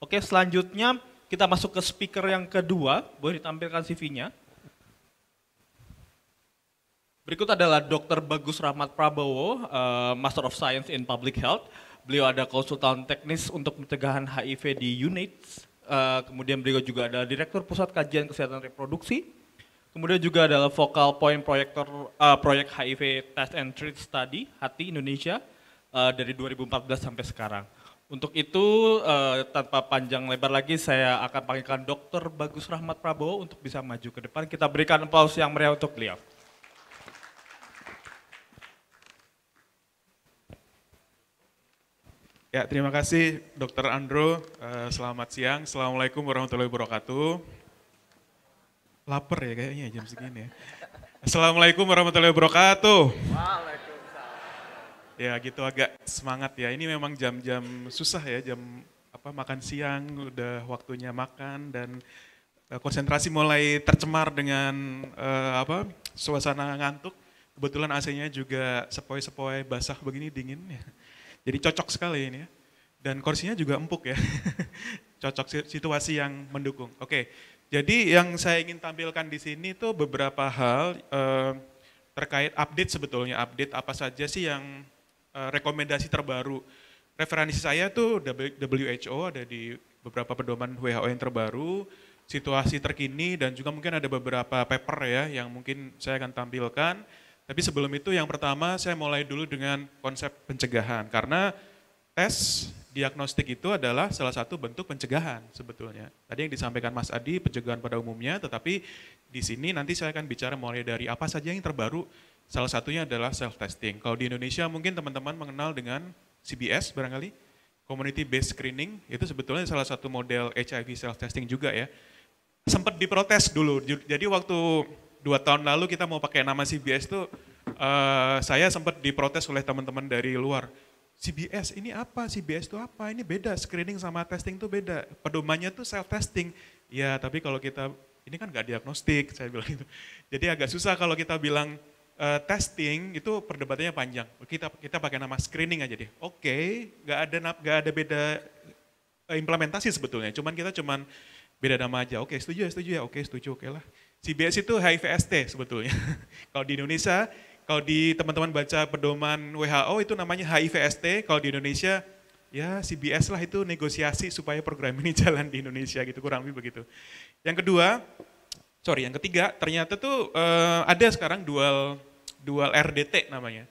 Oke, selanjutnya kita masuk ke speaker yang kedua. Boleh ditampilkan CV-nya. Berikut adalah Dr. Bagus Rahmat Prabowo, uh, Master of Science in Public Health. Beliau ada konsultan teknis untuk pencegahan HIV di UNAIDS. Uh, eh, kemudian beliau juga adalah Direktur Pusat Kajian Kesehatan Reproduksi. Kemudian juga adalah Focal Point Proyektor uh, Proyek HIV Test and Treat Study, HATI Indonesia, uh, dari 2014 sampai sekarang. Untuk itu uh, tanpa panjang lebar lagi saya akan panggilkan Dr. Bagus Rahmat Prabowo untuk bisa maju ke depan. Kita berikan aplaus yang meriah untuk beliau. Ya, terima kasih Dr. Andro. Uh, selamat siang. Assalamualaikum warahmatullahi wabarakatuh. Laper ya kayaknya jam segini ya. Assalamualaikum warahmatullahi wabarakatuh. Waalaikumsalam. Ya gitu agak semangat ya. Ini memang jam-jam susah ya, jam apa makan siang udah waktunya makan dan eh, konsentrasi mulai tercemar dengan uh, apa suasana ngantuk. Kebetulan AC-nya juga sepoi-sepoi basah begini dingin ya. Jadi cocok sekali ini ya. Dan kursinya juga empuk ya. cocok situasi yang mendukung. Oke. Jadi yang saya ingin tampilkan di sini itu beberapa hal uh, terkait update sebetulnya update apa saja sih yang Eh, rekomendasi terbaru. Referensi saya tuh WHO ada di beberapa pedoman WHO yang terbaru, situasi terkini dan juga mungkin ada beberapa paper ya yang mungkin saya akan tampilkan. Tapi sebelum itu yang pertama saya mulai dulu dengan konsep pencegahan karena tes diagnostik itu adalah salah satu bentuk pencegahan sebetulnya. Tadi yang disampaikan Mas Adi pencegahan pada umumnya tetapi di sini nanti saya akan bicara mulai dari apa saja yang terbaru Salah satunya adalah self-testing. Kalau di Indonesia mungkin teman-teman mengenal dengan CBS barangkali, Community Based Screening, itu sebetulnya salah satu model HIV self-testing juga ya. Sempat diprotes dulu, jadi waktu dua tahun lalu kita mau pakai nama CBS tuh, uh, saya sempat diprotes oleh teman-teman dari luar. CBS ini apa? CBS itu apa? Ini beda, screening sama testing itu beda. Pedomannya tuh self-testing. Ya, tapi kalau kita, ini kan gak diagnostik, saya bilang gitu. Jadi agak susah kalau kita bilang, uh, testing itu perdebatannya panjang. Kita kita pakai nama screening aja deh. Oke, okay, nggak ada nggak ada beda eh, implementasi sebetulnya. Cuman kita cuman beda nama aja. Oke, okay, setuju ya, setuju ya. Oke, okay, setuju. Oke okay lah. CBS itu HIVST sebetulnya. kalau di Indonesia, kalau di teman-teman baca pedoman WHO itu namanya HIVST. Kalau di Indonesia ya CBS lah itu negosiasi supaya program ini jalan di Indonesia gitu kurang lebih begitu. Yang kedua, sorry, yang ketiga ternyata tuh uh, ada sekarang dual dual RDT namanya.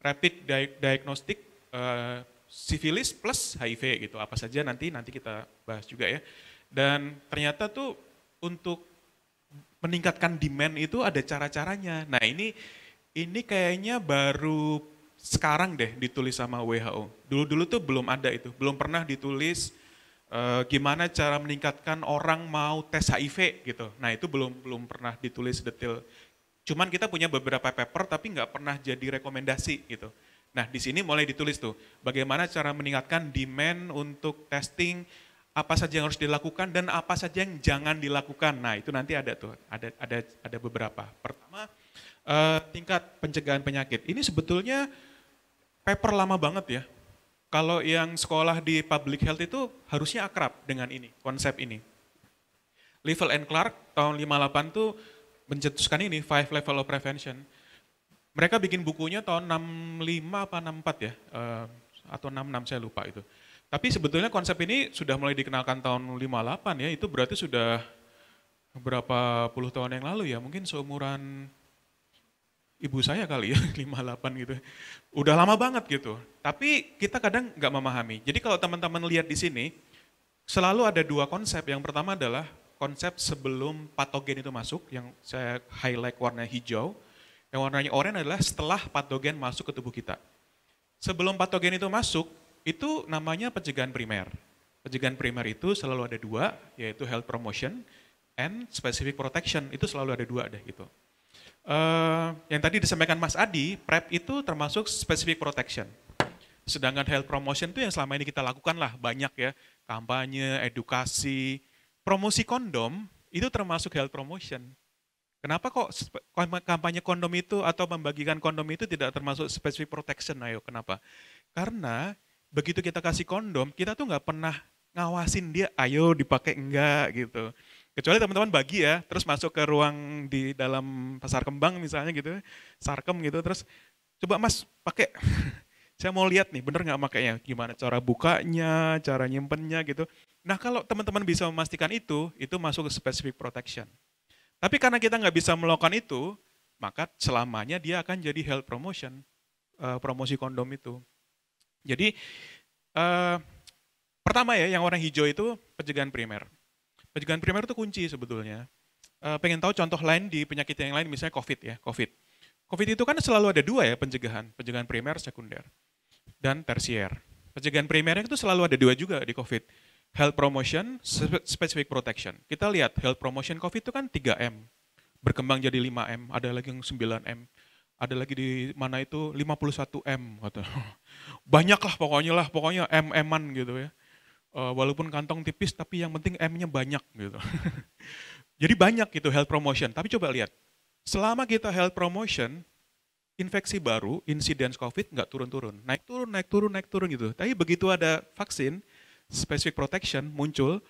Rapid Diagnostic uh, Sifilis plus HIV gitu. Apa saja nanti nanti kita bahas juga ya. Dan ternyata tuh untuk meningkatkan demand itu ada cara-caranya. Nah, ini ini kayaknya baru sekarang deh ditulis sama WHO. Dulu-dulu tuh belum ada itu, belum pernah ditulis e, gimana cara meningkatkan orang mau tes HIV gitu. Nah, itu belum belum pernah ditulis detail Cuman kita punya beberapa paper tapi nggak pernah jadi rekomendasi gitu. Nah di sini mulai ditulis tuh bagaimana cara meningkatkan demand untuk testing, apa saja yang harus dilakukan dan apa saja yang jangan dilakukan. Nah itu nanti ada tuh ada ada ada beberapa. Pertama eh, tingkat pencegahan penyakit. Ini sebetulnya paper lama banget ya. Kalau yang sekolah di public health itu harusnya akrab dengan ini, konsep ini. Level and Clark tahun 58 tuh mencetuskan ini Five Level of Prevention. Mereka bikin bukunya tahun 65 apa 64 ya eh, atau 66 saya lupa itu. Tapi sebetulnya konsep ini sudah mulai dikenalkan tahun 58 ya, itu berarti sudah beberapa puluh tahun yang lalu ya, mungkin seumuran ibu saya kali ya, 58 gitu. Udah lama banget gitu. Tapi kita kadang nggak memahami. Jadi kalau teman-teman lihat di sini, selalu ada dua konsep. Yang pertama adalah konsep sebelum patogen itu masuk, yang saya highlight warna hijau, yang warnanya oranye adalah setelah patogen masuk ke tubuh kita. Sebelum patogen itu masuk, itu namanya pencegahan primer. Pencegahan primer itu selalu ada dua, yaitu health promotion and specific protection, itu selalu ada dua deh gitu. Uh, yang tadi disampaikan Mas Adi, PrEP itu termasuk specific protection. Sedangkan health promotion itu yang selama ini kita lakukan lah banyak ya, kampanye, edukasi, promosi kondom itu termasuk health promotion. Kenapa kok kampanye kondom itu atau membagikan kondom itu tidak termasuk specific protection? Ayo, kenapa? Karena begitu kita kasih kondom, kita tuh nggak pernah ngawasin dia, ayo dipakai enggak gitu. Kecuali teman-teman bagi ya, terus masuk ke ruang di dalam pasar kembang misalnya gitu, sarkem gitu, terus coba mas pakai saya mau lihat nih bener nggak makanya gimana cara bukanya, cara nyimpennya gitu. Nah kalau teman-teman bisa memastikan itu, itu masuk ke specific protection. Tapi karena kita nggak bisa melakukan itu, maka selamanya dia akan jadi health promotion, uh, promosi kondom itu. Jadi uh, pertama ya yang warna hijau itu pencegahan primer. Pencegahan primer itu kunci sebetulnya. Uh, pengen tahu contoh lain di penyakit yang lain misalnya COVID ya, COVID. COVID itu kan selalu ada dua ya pencegahan, pencegahan primer, sekunder dan tersier. Pencegahan primernya itu selalu ada dua juga di COVID. Health promotion, specific protection. Kita lihat health promotion COVID itu kan 3M, berkembang jadi 5M, ada lagi yang 9M, ada lagi di mana itu 51M kata. Banyak lah pokoknya lah, pokoknya M-M-an gitu ya. Eh, walaupun kantong tipis tapi yang penting M-nya banyak gitu. Jadi banyak gitu health promotion. Tapi coba lihat, selama kita health promotion, infeksi baru, insidens COVID nggak turun-turun. Naik turun, naik turun, naik turun gitu. Tapi begitu ada vaksin, specific protection muncul,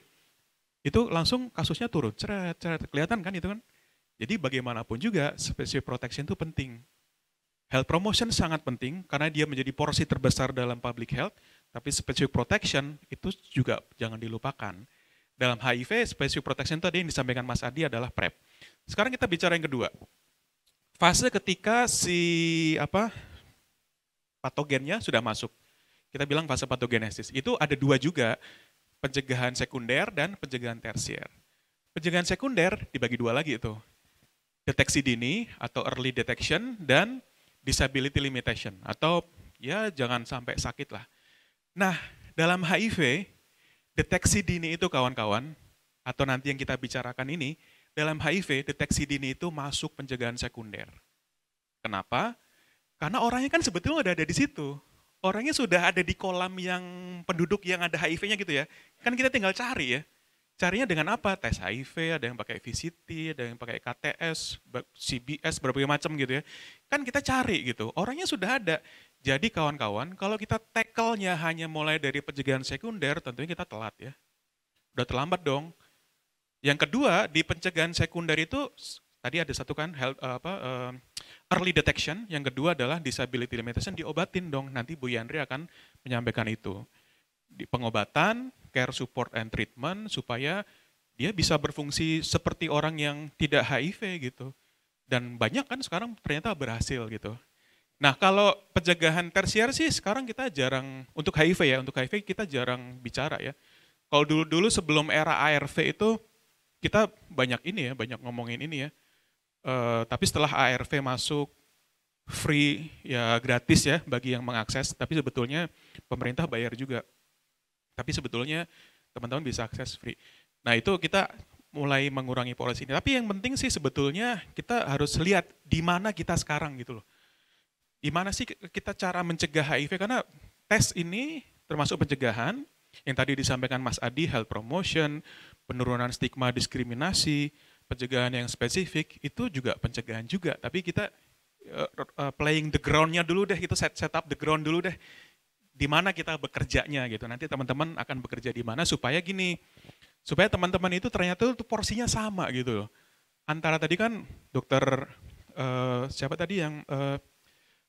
itu langsung kasusnya turun. Ceret, ceret. Kelihatan kan itu kan? Jadi bagaimanapun juga, specific protection itu penting. Health promotion sangat penting karena dia menjadi porsi terbesar dalam public health, tapi specific protection itu juga jangan dilupakan. Dalam HIV, specific protection tadi yang disampaikan Mas Adi adalah PrEP. E Sekarang kita bicara yang kedua, Fase ketika si apa patogennya sudah masuk. Kita bilang fase patogenesis. Itu ada dua juga, pencegahan sekunder dan pencegahan tersier. Pencegahan sekunder dibagi dua lagi itu. Deteksi dini atau early detection dan disability limitation atau ya jangan sampai sakit lah. Nah, dalam HIV, deteksi dini itu kawan-kawan, atau nanti yang kita bicarakan ini, dalam HIV deteksi dini itu masuk pencegahan sekunder. Kenapa? Karena orangnya kan sebetulnya udah ada di situ. Orangnya sudah ada di kolam yang penduduk yang ada HIV-nya gitu ya. Kan kita tinggal cari ya. Carinya dengan apa? Tes HIV, ada yang pakai VCT, ada yang pakai KTS, CBS, berbagai macam gitu ya. Kan kita cari gitu. Orangnya sudah ada. Jadi kawan-kawan, kalau kita tackle-nya hanya mulai dari pencegahan sekunder, tentunya kita telat ya. Udah terlambat dong. Yang kedua, di pencegahan sekunder itu tadi ada satu kan health, eh, apa uh, early detection, yang kedua adalah disability limitation diobatin dong. Nanti Bu Yandri akan menyampaikan itu. Di pengobatan, care support and treatment supaya dia bisa berfungsi seperti orang yang tidak HIV gitu. Dan banyak kan sekarang ternyata berhasil gitu. Nah, kalau pencegahan tersier sih sekarang kita jarang untuk HIV ya, untuk HIV kita jarang bicara ya. Kalau dulu-dulu sebelum era ARV itu kita banyak ini ya, banyak ngomongin ini ya. Uh, tapi setelah ARV masuk free ya gratis ya bagi yang mengakses, tapi sebetulnya pemerintah bayar juga. Tapi sebetulnya teman-teman bisa akses free. Nah, itu kita mulai mengurangi polisi ini. Tapi yang penting sih sebetulnya kita harus lihat di mana kita sekarang gitu loh. Di mana sih kita cara mencegah HIV karena tes ini termasuk pencegahan, yang tadi disampaikan Mas Adi, health promotion, penurunan stigma diskriminasi, pencegahan yang spesifik, itu juga pencegahan juga. Tapi kita uh, playing the ground dulu deh, itu set, set up the ground dulu deh. Di mana kita bekerjanya gitu. Nanti teman-teman akan bekerja di mana supaya gini, supaya teman-teman itu ternyata itu porsinya sama gitu loh. Antara tadi kan dokter uh, siapa tadi yang uh,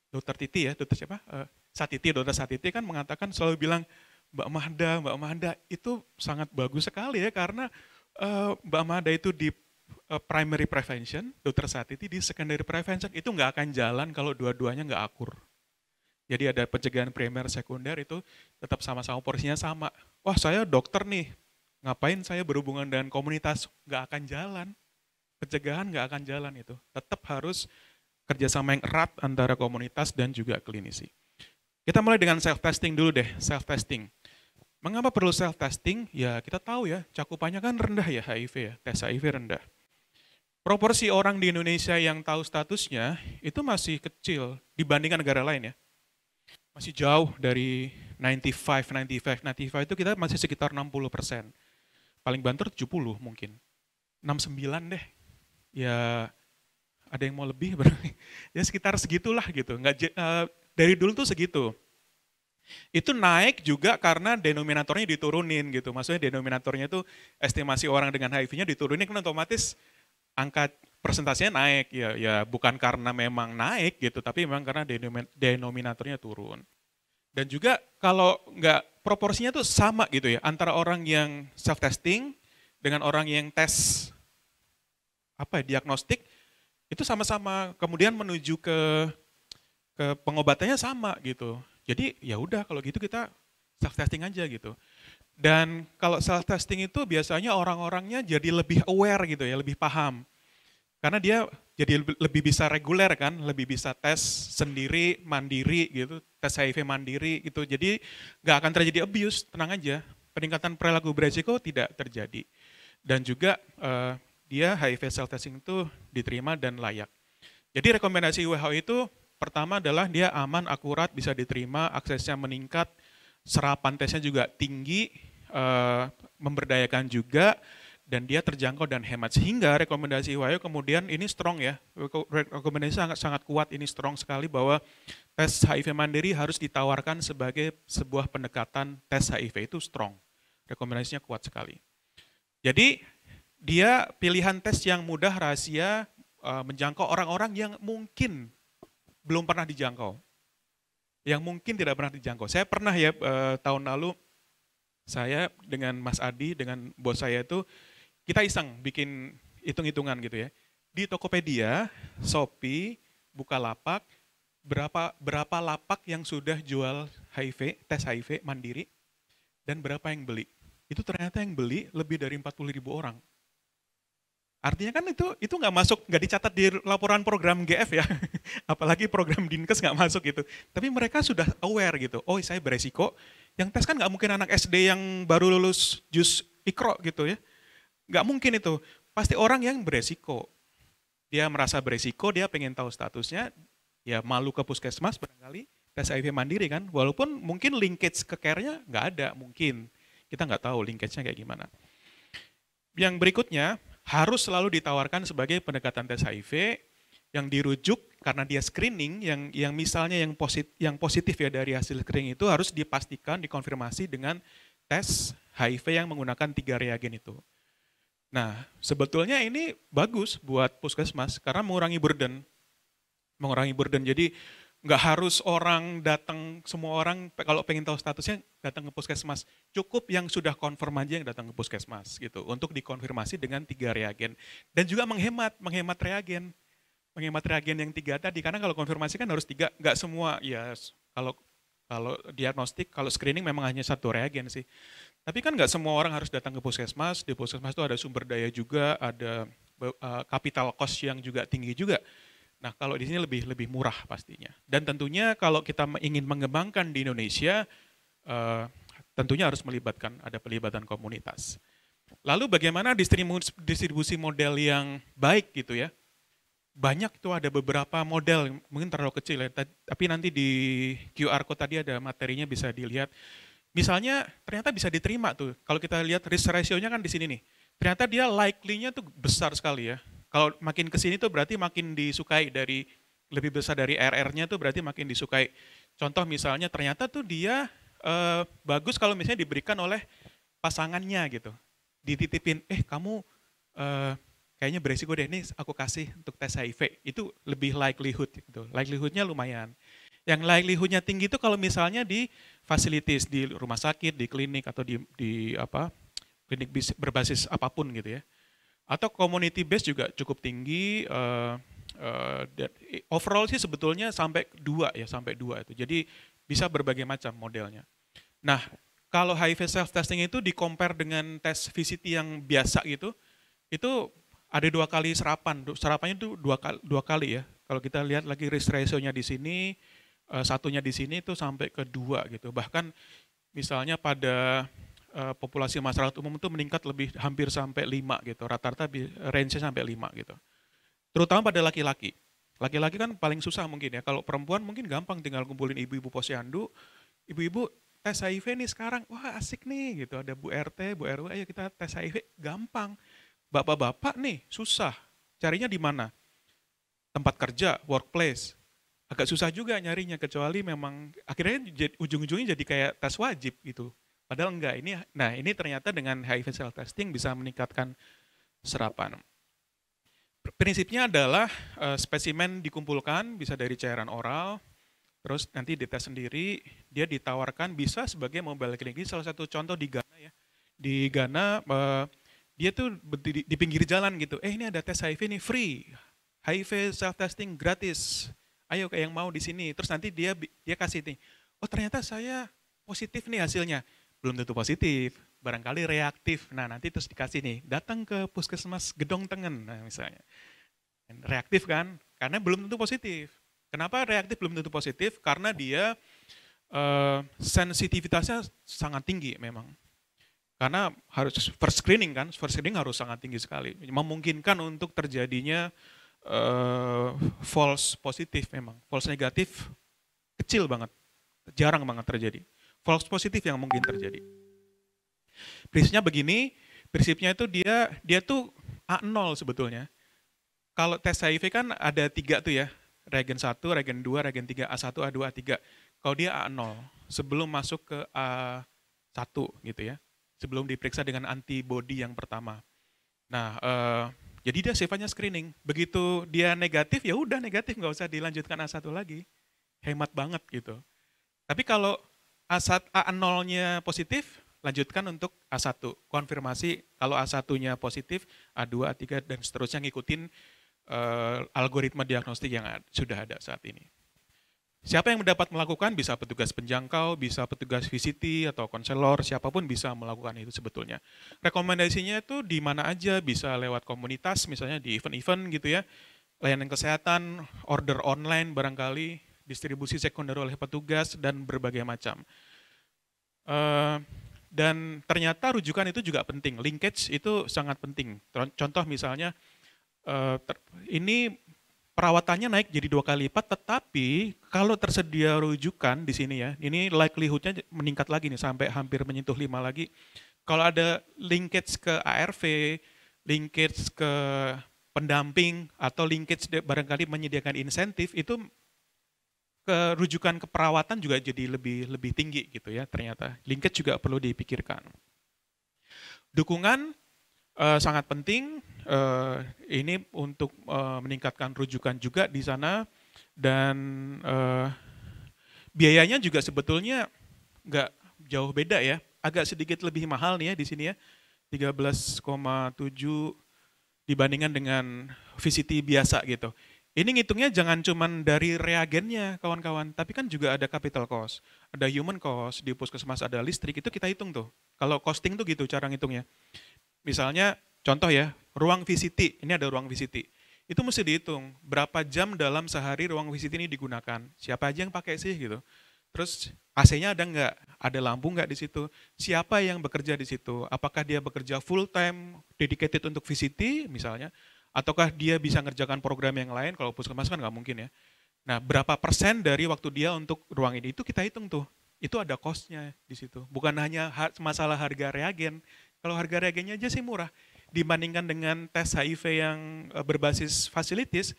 dokter Titi ya, dokter siapa? Uh, Satiti, dokter Satiti kan mengatakan selalu bilang Mbak Mahda, Mbak Mahda itu sangat bagus sekali ya karena uh, Mbak Mahda itu di uh, primary prevention, dokter itu di secondary prevention itu nggak akan jalan kalau dua-duanya nggak akur. Jadi ada pencegahan primer, sekunder itu tetap sama-sama porsinya sama. Wah saya dokter nih, ngapain saya berhubungan dengan komunitas? Nggak akan jalan. Pencegahan nggak akan jalan itu. Tetap harus kerjasama yang erat antara komunitas dan juga klinisi. Kita mulai dengan self-testing dulu deh, self-testing. Mengapa perlu self-testing? Ya kita tahu ya, cakupannya kan rendah ya HIV ya, tes HIV rendah. Proporsi orang di Indonesia yang tahu statusnya itu masih kecil dibandingkan negara lain ya. Masih jauh dari 95, 95, 95 itu kita masih sekitar 60 persen. Paling banter 70 mungkin. 69 deh. Ya ada yang mau lebih berarti. Ya sekitar segitulah gitu. Nggak, uh, dari dulu tuh segitu itu naik juga karena denominatornya diturunin gitu. Maksudnya denominatornya itu estimasi orang dengan HIV-nya diturunin kan otomatis angka persentasenya naik ya ya bukan karena memang naik gitu tapi memang karena denominatornya turun dan juga kalau nggak proporsinya tuh sama gitu ya antara orang yang self testing dengan orang yang tes apa ya diagnostik itu sama-sama kemudian menuju ke ke pengobatannya sama gitu jadi ya udah kalau gitu kita self testing aja gitu. Dan kalau self testing itu biasanya orang-orangnya jadi lebih aware gitu ya, lebih paham. Karena dia jadi lebih bisa reguler kan, lebih bisa tes sendiri, mandiri gitu, tes HIV mandiri gitu. Jadi nggak akan terjadi abuse, tenang aja. Peningkatan perilaku beresiko tidak terjadi. Dan juga uh, dia HIV self testing itu diterima dan layak. Jadi rekomendasi WHO itu Pertama adalah dia aman, akurat, bisa diterima, aksesnya meningkat, serapan tesnya juga tinggi, eh, memberdayakan juga, dan dia terjangkau dan hemat. Sehingga rekomendasi Wayo kemudian ini strong ya, rekomendasi sangat, sangat kuat, ini strong sekali bahwa tes HIV mandiri harus ditawarkan sebagai sebuah pendekatan tes HIV itu strong. Rekomendasinya kuat sekali. Jadi dia pilihan tes yang mudah, rahasia, eh, menjangkau orang-orang yang mungkin belum pernah dijangkau. Yang mungkin tidak pernah dijangkau. Saya pernah ya eh, tahun lalu saya dengan Mas Adi, dengan bos saya itu kita iseng bikin hitung-hitungan gitu ya. Di Tokopedia, Shopee, Bukalapak, berapa berapa lapak yang sudah jual HIV, tes HIV mandiri dan berapa yang beli. Itu ternyata yang beli lebih dari 40 ribu orang. Artinya kan itu itu nggak masuk, nggak dicatat di laporan program GF ya, apalagi program dinkes nggak masuk gitu. Tapi mereka sudah aware gitu, oh saya beresiko. Yang tes kan nggak mungkin anak SD yang baru lulus jus ikro gitu ya, nggak mungkin itu. Pasti orang yang beresiko, dia merasa beresiko, dia pengen tahu statusnya, ya malu ke puskesmas barangkali tes HIV mandiri kan, walaupun mungkin linkage ke care-nya nggak ada mungkin, kita nggak tahu linkage-nya kayak gimana. Yang berikutnya, harus selalu ditawarkan sebagai pendekatan tes HIV yang dirujuk karena dia screening yang yang misalnya yang positif yang positif ya dari hasil screening itu harus dipastikan dikonfirmasi dengan tes HIV yang menggunakan tiga reagen itu. Nah, sebetulnya ini bagus buat puskesmas karena mengurangi burden. Mengurangi burden. Jadi Nggak harus orang datang, semua orang kalau pengen tahu statusnya datang ke puskesmas. Cukup yang sudah konfirm aja yang datang ke puskesmas gitu. Untuk dikonfirmasi dengan tiga reagen. Dan juga menghemat, menghemat reagen. Menghemat reagen yang tiga tadi. Karena kalau konfirmasi kan harus tiga, nggak semua. Ya kalau kalau diagnostik, kalau screening memang hanya satu reagen sih. Tapi kan nggak semua orang harus datang ke puskesmas. Di puskesmas itu ada sumber daya juga, ada kapital eh, cost yang juga tinggi juga. Nah, kalau di sini lebih lebih murah pastinya. Dan tentunya kalau kita ingin mengembangkan di Indonesia, uh, tentunya harus melibatkan ada pelibatan komunitas. Lalu bagaimana distribusi model yang baik gitu ya? Banyak itu ada beberapa model, mungkin terlalu kecil ya, tapi nanti di QR code tadi ada materinya bisa dilihat. Misalnya ternyata bisa diterima tuh. Kalau kita lihat risk ratio-nya kan di sini nih. Ternyata dia likely-nya tuh besar sekali ya kalau makin ke sini tuh berarti makin disukai dari lebih besar dari RR-nya tuh berarti makin disukai. Contoh misalnya ternyata tuh dia eh, bagus kalau misalnya diberikan oleh pasangannya gitu. Dititipin, "Eh, kamu eh, kayaknya beresiko deh nih aku kasih untuk tes HIV." Itu lebih likelihood gitu. Likelihoodnya lumayan. Yang likelihoodnya tinggi itu kalau misalnya di facilities di rumah sakit, di klinik atau di di apa? klinik berbasis apapun gitu ya. Atau community base juga cukup tinggi. Uh, uh, overall sih sebetulnya sampai dua ya sampai dua itu. Jadi bisa berbagai macam modelnya. Nah kalau HIV self testing itu di compare dengan tes VCT yang biasa gitu, itu ada dua kali serapan. Serapannya itu dua kali, dua kali ya. Kalau kita lihat lagi risk ratio-nya di sini, eh, satunya di sini itu sampai ke dua gitu. Bahkan misalnya pada Eh, populasi masyarakat umum itu meningkat lebih hampir sampai lima gitu. Rata-rata range-nya sampai lima gitu. Terutama pada laki-laki. Laki-laki kan paling susah mungkin ya. Kalau perempuan mungkin gampang tinggal kumpulin ibu-ibu posyandu. Ibu-ibu tes HIV nih sekarang. Wah asik nih gitu. Ada Bu RT, Bu RW, ayo kita tes HIV. Gampang. Bapak-bapak nih susah. Carinya di mana? Tempat kerja, workplace agak susah juga nyarinya kecuali memang akhirnya ujung-ujungnya jadi kayak tes wajib gitu Padahal enggak. Ini nah, ini ternyata dengan HIV self testing bisa meningkatkan serapan. Prinsipnya adalah uh, spesimen dikumpulkan bisa dari cairan oral, terus nanti dites sendiri, dia ditawarkan bisa sebagai mobile clinic. Ini salah satu contoh di Ghana ya. Di Ghana uh, dia tuh di, di pinggir jalan gitu. Eh ini ada tes HIV nih free. HIV self testing gratis. Ayo kayak yang mau di sini. Terus nanti dia dia kasih nih. Oh ternyata saya positif nih hasilnya belum tentu positif, barangkali reaktif. Nah, nanti terus dikasih nih, datang ke puskesmas Gedong Tengen nah, misalnya. Reaktif kan? Karena belum tentu positif. Kenapa reaktif belum tentu positif? Karena dia uh, sensitivitasnya sangat tinggi memang. Karena harus first screening kan, first screening harus sangat tinggi sekali. Memungkinkan untuk terjadinya uh, false positif memang. False negatif kecil banget, jarang banget terjadi false positif yang mungkin terjadi. Prinsipnya begini, prinsipnya itu dia dia tuh A0 sebetulnya. Kalau tes HIV kan ada tiga tuh ya, regen 1, regen 2, regen 3, A1, A2, A3. Kalau dia A0, sebelum masuk ke A1 gitu ya, sebelum diperiksa dengan antibody yang pertama. Nah, eh, jadi dia sifatnya screening. Begitu dia negatif, ya udah negatif, nggak usah dilanjutkan A1 lagi. Hemat banget gitu. Tapi kalau A1, A0-nya positif, lanjutkan untuk A1. Konfirmasi kalau A1-nya positif, A2, A3, dan seterusnya ngikutin uh, algoritma diagnostik yang ada, sudah ada saat ini. Siapa yang mendapat melakukan bisa petugas penjangkau, bisa petugas VCT atau konselor, siapapun bisa melakukan itu sebetulnya. Rekomendasinya itu di mana aja, bisa lewat komunitas misalnya di event-event gitu ya, layanan kesehatan, order online barangkali, distribusi sekunder oleh petugas, dan berbagai macam. Uh, dan ternyata rujukan itu juga penting, linkage itu sangat penting. Contoh misalnya, eh, ini perawatannya naik jadi dua kali lipat, tetapi kalau tersedia rujukan di sini ya, ini likelihoodnya meningkat lagi nih sampai hampir menyentuh lima lagi. Kalau ada linkage ke ARV, linkage ke pendamping atau linkage barangkali menyediakan insentif itu kerujukan keperawatan juga jadi lebih lebih tinggi gitu ya ternyata. Linkage juga perlu dipikirkan. Dukungan uh, sangat penting uh, ini untuk uh, meningkatkan rujukan juga di sana dan uh, biayanya juga sebetulnya nggak jauh beda ya. Agak sedikit lebih mahal nih ya di sini ya. 13,7 dibandingkan dengan VCT biasa gitu. Ini ngitungnya jangan cuman dari reagennya kawan-kawan, tapi kan juga ada capital cost, ada human cost, di puskesmas ada listrik, itu kita hitung tuh. Kalau costing tuh gitu cara ngitungnya. Misalnya contoh ya, ruang VCT, ini ada ruang VCT. Itu mesti dihitung, berapa jam dalam sehari ruang VCT ini digunakan, siapa aja yang pakai sih gitu. Terus AC-nya ada enggak? Ada lampu enggak di situ? Siapa yang bekerja di situ? Apakah dia bekerja full time, dedicated untuk VCT misalnya, Ataukah dia bisa ngerjakan program yang lain, kalau puskesmas kan nggak mungkin ya. Nah, berapa persen dari waktu dia untuk ruang ini, itu kita hitung tuh. Itu ada costnya di situ. Bukan hanya masalah harga reagen. Kalau harga reagennya aja sih murah. Dibandingkan dengan tes HIV yang e, berbasis fasilitas,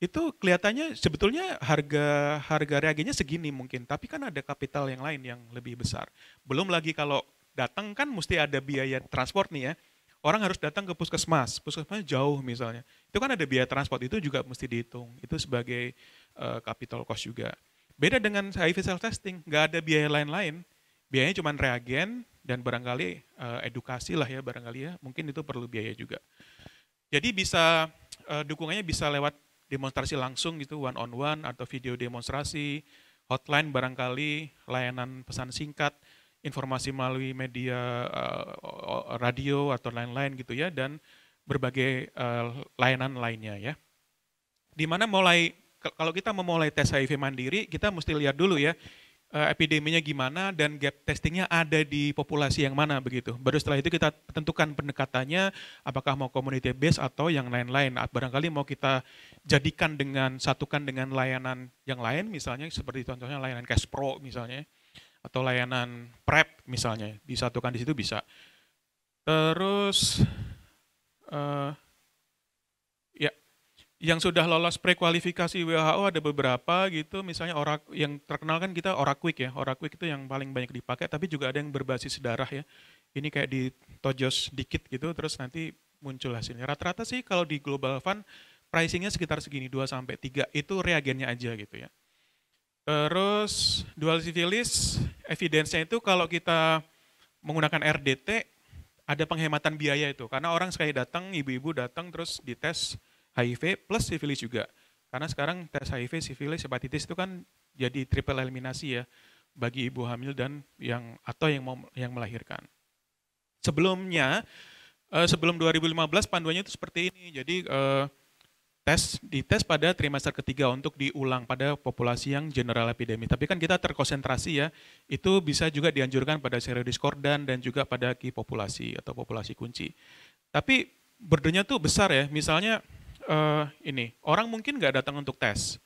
itu kelihatannya sebetulnya harga harga reagennya segini mungkin, tapi kan ada kapital yang lain yang lebih besar. Belum lagi kalau datang kan mesti ada biaya transport nih ya orang harus datang ke puskesmas, puskesmas jauh misalnya. Itu kan ada biaya transport itu juga mesti dihitung. Itu sebagai uh, capital cost juga. Beda dengan HIV self testing, nggak ada biaya lain-lain. Biayanya cuma reagen dan barangkali uh, edukasi lah ya barangkali ya. Mungkin itu perlu biaya juga. Jadi bisa uh, dukungannya bisa lewat demonstrasi langsung gitu one on one atau video demonstrasi, hotline barangkali, layanan pesan singkat informasi melalui media uh, radio atau lain-lain gitu ya dan berbagai uh, layanan lainnya ya. Di mana mulai kalau kita memulai tes HIV mandiri, kita mesti lihat dulu ya epidemi eh, epideminya gimana dan gap testingnya ada di populasi yang mana begitu. Baru setelah itu kita tentukan pendekatannya apakah mau community based atau yang lain-lain. Nah, barangkali mau kita jadikan dengan satukan dengan layanan yang lain misalnya seperti contohnya layanan Cash Pro misalnya ya atau layanan prep misalnya disatukan di situ bisa. Terus uh, ya yang sudah lolos prekualifikasi WHO ada beberapa gitu, misalnya orang yang terkenal kan kita quick ya, quick itu yang paling banyak dipakai, tapi juga ada yang berbasis darah ya. Ini kayak di tojos dikit gitu, terus nanti muncul hasilnya. Rata-rata sih kalau di Global Fund pricingnya sekitar segini 2 sampai tiga itu reagennya aja gitu ya. Terus dual civilis, evidence-nya itu kalau kita menggunakan RDT, ada penghematan biaya itu. Karena orang sekali datang, ibu-ibu datang terus dites HIV plus sifilis juga. Karena sekarang tes HIV, sifilis, hepatitis itu kan jadi triple eliminasi ya bagi ibu hamil dan yang atau yang mau yang melahirkan. Sebelumnya eh, sebelum 2015 panduannya itu seperti ini. Jadi eh, tes, dites pada trimester ketiga untuk diulang pada populasi yang general epidemi. Tapi kan kita terkonsentrasi ya, itu bisa juga dianjurkan pada serial discordan dan juga pada key populasi atau populasi kunci. Tapi burdennya tuh besar ya, misalnya uh, ini, orang mungkin nggak datang untuk tes,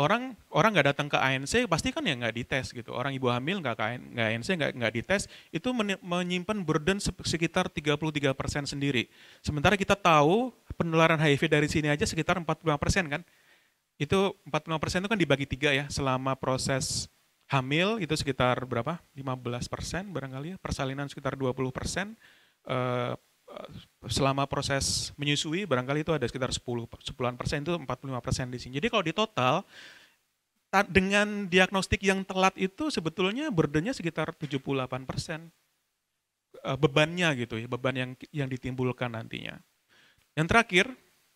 orang orang nggak datang ke ANC pasti kan ya nggak dites gitu. Orang ibu hamil nggak ke nggak ANC nggak nggak dites itu menyimpan burden sekitar 33 persen sendiri. Sementara kita tahu penularan HIV dari sini aja sekitar 45 persen kan. Itu 45 persen itu kan dibagi tiga ya selama proses hamil itu sekitar berapa? 15 persen barangkali ya, persalinan sekitar 20 persen, eh, selama proses menyusui barangkali itu ada sekitar 10 10 persen itu 45 persen di sini. Jadi kalau di total dengan diagnostik yang telat itu sebetulnya burdennya sekitar 78 persen eh, bebannya gitu ya, beban yang yang ditimbulkan nantinya. Yang terakhir,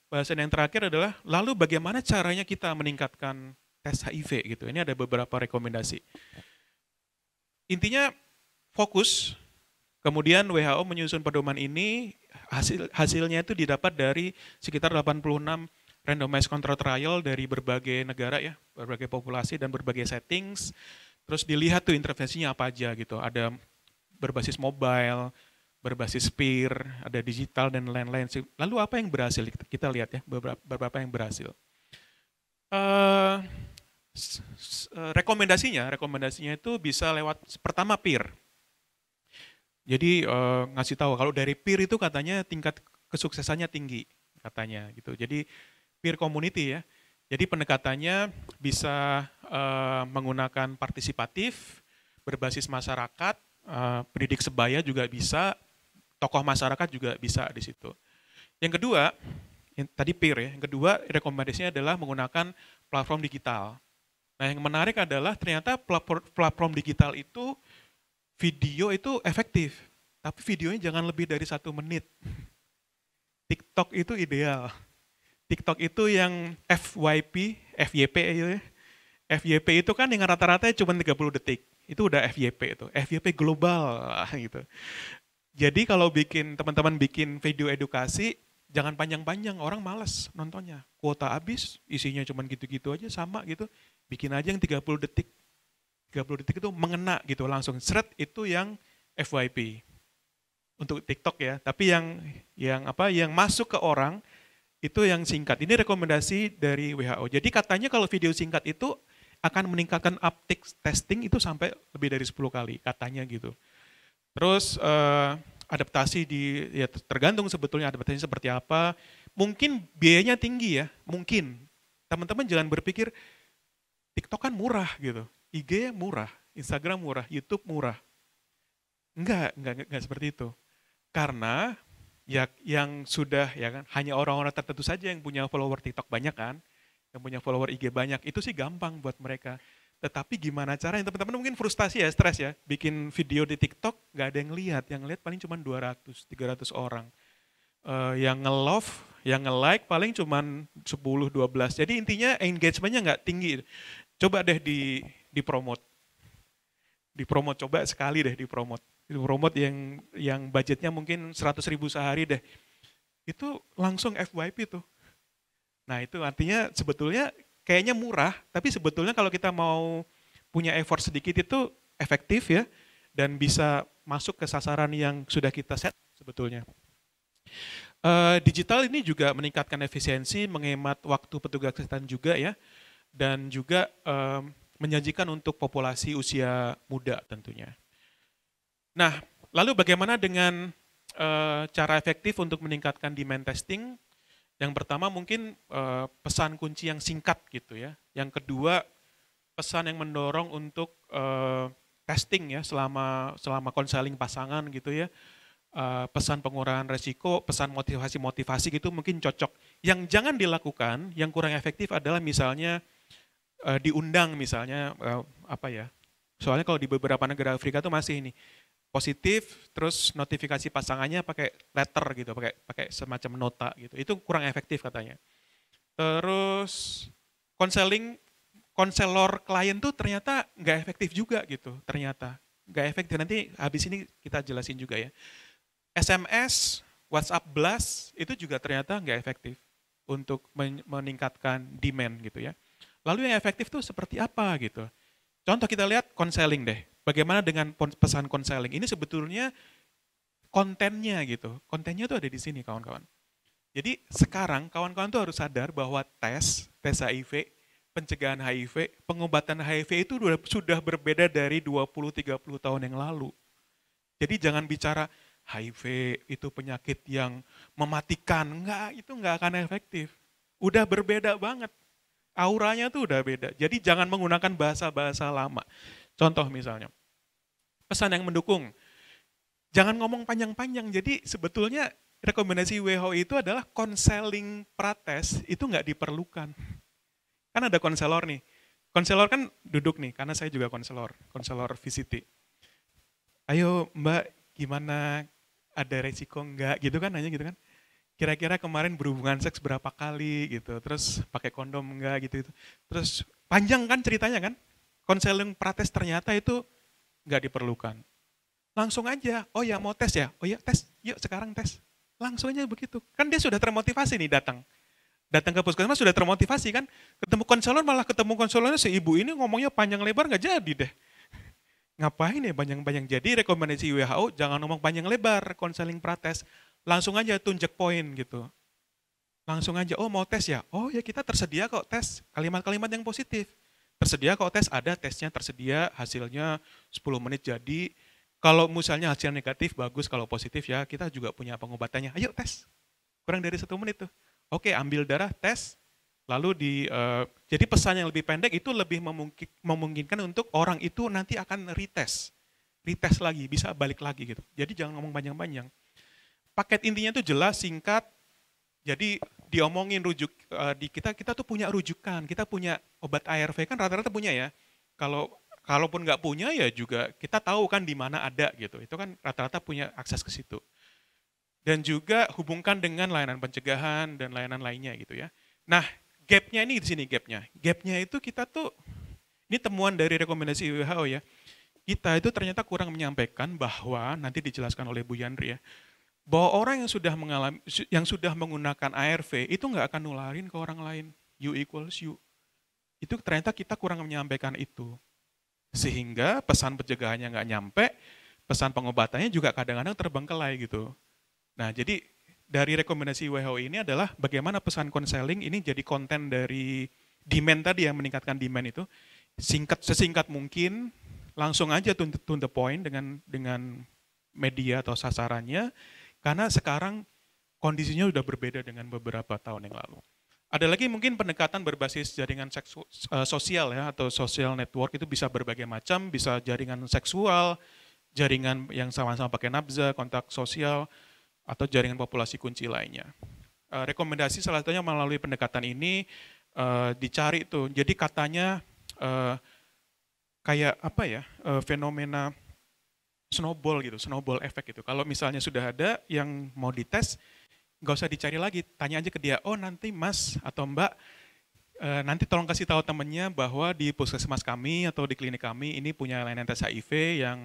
bahasan yang terakhir adalah lalu bagaimana caranya kita meningkatkan tes HIV gitu. Ini ada beberapa rekomendasi. Intinya fokus Kemudian WHO menyusun pedoman ini, hasil, hasilnya itu didapat dari sekitar 86 randomized control trial dari berbagai negara ya, berbagai populasi dan berbagai settings. Terus dilihat tuh intervensinya apa aja gitu. Ada berbasis mobile, berbasis peer, ada digital dan lain-lain. Lalu apa yang berhasil? Kita lihat ya beberapa, yang berhasil. Uh, rekomendasinya, rekomendasinya itu bisa lewat pertama peer. Jadi uh, ngasih tahu kalau dari peer itu katanya tingkat kesuksesannya tinggi katanya gitu. Jadi peer community ya. Jadi pendekatannya bisa uh, menggunakan partisipatif, berbasis masyarakat, uh, pendidik sebaya juga bisa, tokoh masyarakat juga bisa di situ. Yang kedua, yang tadi peer ya. Yang kedua rekomendasinya adalah menggunakan platform digital. Nah, yang menarik adalah ternyata platform digital itu video itu efektif, tapi videonya jangan lebih dari satu menit. TikTok itu ideal. TikTok itu yang FYP, FYP ya. FYP itu kan yang rata-rata cuma 30 detik. Itu udah FYP itu. FYP global gitu. Jadi kalau bikin teman-teman bikin video edukasi, jangan panjang-panjang, orang males nontonnya. Kuota habis, isinya cuma gitu-gitu aja sama gitu. Bikin aja yang 30 detik 30 detik itu mengena gitu langsung. Seret itu yang FYP. Untuk TikTok ya, tapi yang yang apa yang masuk ke orang itu yang singkat. Ini rekomendasi dari WHO. Jadi katanya kalau video singkat itu akan meningkatkan uptick testing itu sampai lebih dari 10 kali katanya gitu. Terus uh, adaptasi di ya tergantung sebetulnya adaptasi seperti apa. Mungkin biayanya tinggi ya, mungkin. Teman-teman jangan berpikir TikTok kan murah gitu. IG murah, Instagram murah, YouTube murah. Enggak, enggak, enggak, seperti itu. Karena ya yang sudah ya kan hanya orang-orang tertentu saja yang punya follower TikTok banyak kan, yang punya follower IG banyak. Itu sih gampang buat mereka. Tetapi gimana caranya? Teman-teman mungkin frustasi ya, stres ya. Bikin video di TikTok nggak ada yang lihat, yang lihat paling cuma 200, 300 orang. Uh, yang nge-love, yang nge-like paling cuma 10, 12. Jadi intinya engagement-nya nggak tinggi. Coba deh di dipromot. Dipromot coba sekali deh dipromot. Dipromot yang yang budgetnya mungkin 100 ribu sehari deh. Itu langsung FYP tuh. Nah itu artinya sebetulnya kayaknya murah, tapi sebetulnya kalau kita mau punya effort sedikit itu efektif ya, dan bisa masuk ke sasaran yang sudah kita set sebetulnya. Uh, digital ini juga meningkatkan efisiensi, menghemat waktu petugas kesehatan juga ya, dan juga um, menyajikan untuk populasi usia muda tentunya. Nah, lalu bagaimana dengan e, cara efektif untuk meningkatkan demand testing? Yang pertama mungkin e, pesan kunci yang singkat gitu ya. Yang kedua pesan yang mendorong untuk e, testing ya selama selama konseling pasangan gitu ya. E, pesan pengurangan resiko, pesan motivasi-motivasi gitu mungkin cocok. Yang jangan dilakukan, yang kurang efektif adalah misalnya uh, diundang misalnya uh, apa ya? Soalnya kalau di beberapa negara Afrika tuh masih ini positif terus notifikasi pasangannya pakai letter gitu, pakai pakai semacam nota gitu. Itu kurang efektif katanya. Terus konseling konselor klien tuh ternyata nggak efektif juga gitu, ternyata nggak efektif. Nanti habis ini kita jelasin juga ya. SMS, WhatsApp Blast itu juga ternyata nggak efektif untuk meningkatkan demand gitu ya. Lalu yang efektif tuh seperti apa gitu. Contoh kita lihat konseling deh. Bagaimana dengan pesan konseling? Ini sebetulnya kontennya gitu. Kontennya tuh ada di sini kawan-kawan. Jadi sekarang kawan-kawan tuh harus sadar bahwa tes, tes HIV, pencegahan HIV, pengobatan HIV itu sudah berbeda dari 20-30 tahun yang lalu. Jadi jangan bicara HIV itu penyakit yang mematikan. Enggak, itu enggak akan efektif. Udah berbeda banget auranya tuh udah beda. Jadi jangan menggunakan bahasa-bahasa lama. Contoh misalnya, pesan yang mendukung. Jangan ngomong panjang-panjang, jadi sebetulnya rekomendasi WHO itu adalah konseling prates itu nggak diperlukan. Kan ada konselor nih, konselor kan duduk nih, karena saya juga konselor, konselor VCT. Ayo mbak, gimana ada resiko enggak gitu kan, nanya gitu kan kira-kira kemarin berhubungan seks berapa kali gitu, terus pakai kondom enggak gitu, gitu. Terus panjang kan ceritanya kan? Konseling prates ternyata itu enggak diperlukan. Langsung aja, oh ya mau tes ya? Oh ya tes, yuk sekarang tes. Langsung aja begitu. Kan dia sudah termotivasi nih datang. Datang ke puskesmas sudah termotivasi kan. Ketemu konselor malah ketemu konselornya si ibu ini ngomongnya panjang lebar enggak jadi deh. Ngapain ya panjang-panjang jadi rekomendasi WHO jangan ngomong panjang lebar konseling prates langsung aja tunjuk poin gitu. Langsung aja, oh mau tes ya? Oh ya kita tersedia kok tes, kalimat-kalimat yang positif. Tersedia kok tes, ada tesnya tersedia, hasilnya 10 menit jadi. Kalau misalnya hasilnya negatif, bagus. Kalau positif ya, kita juga punya pengobatannya. Ayo tes. Kurang dari satu menit tuh. Oke, ambil darah, tes. Lalu di, uh, jadi pesan yang lebih pendek itu lebih memungkinkan untuk orang itu nanti akan retest. Retest lagi, bisa balik lagi gitu. Jadi jangan ngomong panjang-panjang paket intinya itu jelas, singkat. Jadi diomongin rujuk uh, di kita kita tuh punya rujukan, kita punya obat ARV kan rata-rata punya ya. Kalau kalaupun nggak punya ya juga kita tahu kan di mana ada gitu. Itu kan rata-rata punya akses ke situ. Dan juga hubungkan dengan layanan pencegahan dan layanan lainnya gitu ya. Nah, gapnya ini di sini gapnya. Gapnya itu kita tuh ini temuan dari rekomendasi WHO ya. Kita itu ternyata kurang menyampaikan bahwa nanti dijelaskan oleh Bu Yandri ya bahwa orang yang sudah mengalami yang sudah menggunakan ARV itu nggak akan nularin ke orang lain. You equals you. Itu ternyata kita kurang menyampaikan itu. Sehingga pesan pencegahannya nggak nyampe, pesan pengobatannya juga kadang-kadang terbengkelai gitu. Nah, jadi dari rekomendasi WHO ini adalah bagaimana pesan konseling ini jadi konten dari demand tadi yang meningkatkan demand itu singkat sesingkat mungkin langsung aja tuntut to the point dengan dengan media atau sasarannya karena sekarang kondisinya sudah berbeda dengan beberapa tahun yang lalu. Ada lagi mungkin pendekatan berbasis jaringan seksu, eh, sosial ya atau social network itu bisa berbagai macam, bisa jaringan seksual, jaringan yang sama-sama pakai nabza, kontak sosial, atau jaringan populasi kunci lainnya. Eh, rekomendasi salah satunya melalui pendekatan ini eh, dicari itu. Jadi katanya kayak apa ya fenomena snowball gitu, snowball efek gitu. Kalau misalnya sudah ada yang mau dites, nggak usah dicari lagi, tanya aja ke dia, oh nanti mas atau mbak, eh, nanti tolong kasih tahu temennya bahwa di puskesmas kami atau di klinik kami ini punya layanan tes HIV yang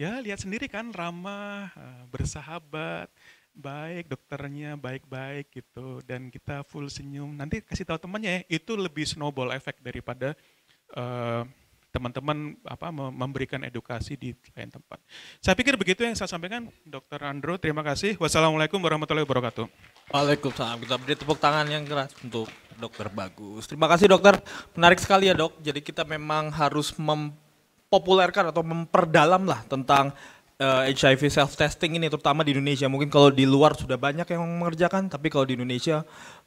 ya lihat sendiri kan ramah, eh, bersahabat, baik dokternya baik-baik gitu dan kita full senyum nanti kasih tahu temennya ya itu lebih snowball efek daripada uh, teman-teman apa memberikan edukasi di lain tempat. Saya pikir begitu yang saya sampaikan, Dokter Andro. Terima kasih. Wassalamualaikum warahmatullahi wabarakatuh. Waalaikumsalam. Kita beri tepuk tangan yang keras untuk Dokter Bagus. Terima kasih Dokter. Menarik sekali ya Dok. Jadi kita memang harus mempopulerkan atau memperdalam lah tentang uh, eh, HIV self testing ini terutama di Indonesia. Mungkin kalau di luar sudah banyak yang mengerjakan, tapi kalau di Indonesia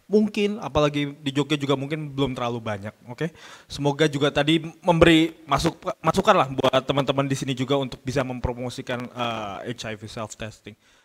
mungkin apalagi di Jogja juga mungkin belum terlalu banyak oke okay? semoga juga tadi memberi masuk masukan lah buat teman-teman di sini juga untuk bisa mempromosikan uh, eh, HIV self testing